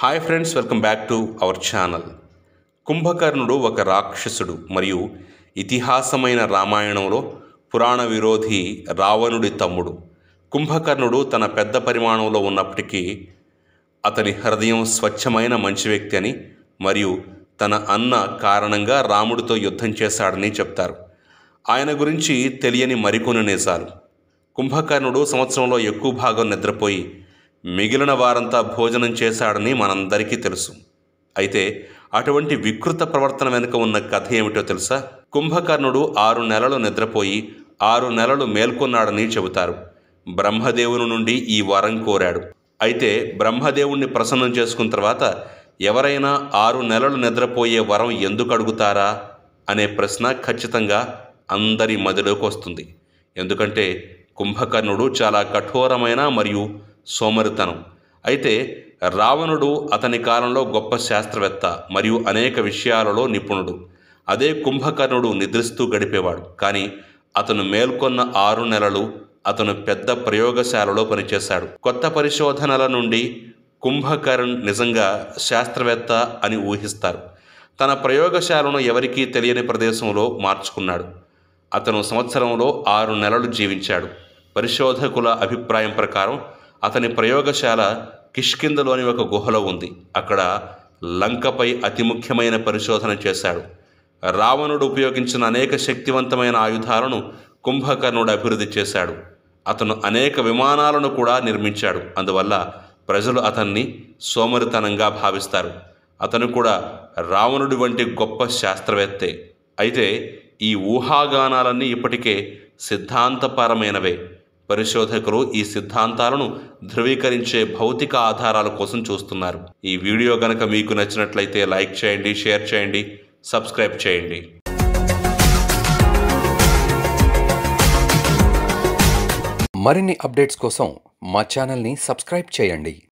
hi friends welcome back to our channel కుంభకర్ణుడు ఒక రాక్షసుడు మరియు ఇతిహాసమైన రామాయణంలో పురాణ విరోధి రావణుడి తమ్ముడు కుంభకర్ణుడు తన పెద్ద పరిమాణంలో ఉన్నప్పటికీ అతని హృదయం స్వచ్ఛమైన మంచి వ్యక్తి అని మరియు తన అన్న కారణంగా రాముడితో యుద్ధం చేశాడని చెప్తారు ఆయన గురించి తెలియని మరికొన్ని నిజాలు కుంభకర్ణుడు సంవత్సరంలో ఎక్కువ భాగం నిద్రపోయి మిగిలిన వారంతా భోజనం చేశాడని మనందరికీ తెలుసు అయితే అటువంటి వికృత ప్రవర్తన వెనుక ఉన్న కథ ఏమిటో తెలుసా కుంభకర్ణుడు ఆరు నెలలు నిద్రపోయి ఆరు నెలలు మేల్కొన్నాడని చెబుతారు బ్రహ్మదేవుని నుండి ఈ వరం కోరాడు అయితే బ్రహ్మదేవుణ్ణి ప్రసన్నం చేసుకున్న తర్వాత ఎవరైనా ఆరు నెలలు నిద్రపోయే వరం ఎందుకు అడుగుతారా అనే ప్రశ్న ఖచ్చితంగా అందరి మదిలోకి వస్తుంది ఎందుకంటే కుంభకర్ణుడు చాలా కఠోరమైన మరియు సోమరితనం అయితే రావణుడు అతని కాలంలో గొప్ప శాస్త్రవేత్త మరియు అనేక విషయాలలో నిపుణుడు అదే కుంభకర్ణుడు నిద్రిస్తూ గడిపేవాడు కానీ అతను మేల్కొన్న ఆరు నెలలు అతను పెద్ద ప్రయోగశాలలో పనిచేశాడు కొత్త పరిశోధనల నుండి కుంభకర్ణ్ నిజంగా శాస్త్రవేత్త అని ఊహిస్తారు తన ప్రయోగశాలను ఎవరికీ తెలియని ప్రదేశంలో మార్చుకున్నాడు అతను సంవత్సరంలో ఆరు నెలలు జీవించాడు పరిశోధకుల అభిప్రాయం ప్రకారం అతని ప్రయోగశాల కిష్కిందలోని ఒక గుహలో ఉంది అక్కడ లంకపై అతి ముఖ్యమైన పరిశోధన చేశాడు రావణుడు ఉపయోగించిన అనేక శక్తివంతమైన ఆయుధాలను కుంభకర్ణుడు అభివృద్ధి చేశాడు అతను అనేక విమానాలను కూడా నిర్మించాడు అందువల్ల ప్రజలు అతన్ని సోమరితనంగా భావిస్తారు అతను కూడా రావణుడి వంటి గొప్ప శాస్త్రవేత్తే అయితే ఈ ఊహాగానాలన్నీ ఇప్పటికే సిద్ధాంతపరమైనవే పరిశోధకులు ఈ సిద్ధాంతాలను ధృవీకరించే భౌతిక ఆధారాల కోసం చూస్తున్నారు ఈ వీడియో గనక మీకు నచ్చినట్లయితే లైక్ చేయండి షేర్ చేయండి సబ్స్క్రైబ్ చేయండి మరిన్ని అప్డేట్స్ కోసం మా ఛానల్ని సబ్స్క్రైబ్ చేయండి